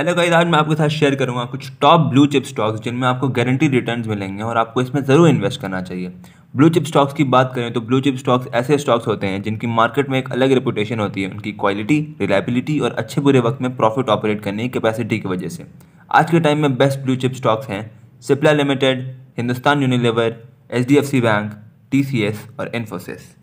hello guys आज मैं आपके साथ शेयर करूंगा कुछ टॉप ब्लू चिप स्टॉक्स जिनमें आपको गारंटी रिटर्न्स मिलेंगे और आपको इसमें ज़रूर इन्वेस्ट करना चाहिए ब्लू चिप स्टॉक्स की बात करें तो ब्लू चिप स्टॉक्स ऐसे स्टॉक्स होते हैं जिनकी मार्केट में एक अलग रेपुटेशन होती है उनकी क्वालिटी रिलायबिलिटी और अच्छे बुरे वक्त में प्रॉफिट ऑपरेट करने की कैपेसिटी की वजह से आज के टाइम में बेस्ट ब्लू चिप स्टॉक्स हैं Cipla limited Hindustan Unilever H bank T और इन्फोसिस